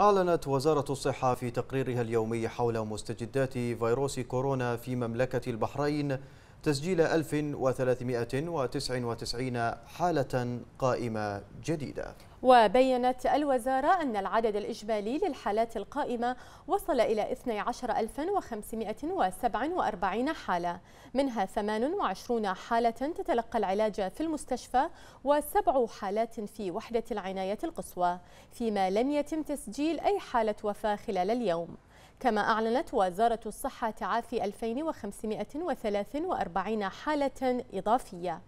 أعلنت وزارة الصحة في تقريرها اليومي حول مستجدات فيروس كورونا في مملكة البحرين تسجيل 1399 حالة قائمة جديدة وبينت الوزارة أن العدد الإجمالي للحالات القائمة وصل إلى 12547 حالة منها 28 حالة تتلقى العلاج في المستشفى وسبع حالات في وحدة العناية القصوى فيما لم يتم تسجيل أي حالة وفاة خلال اليوم كما أعلنت وزارة الصحة تعافي 2543 حالة إضافية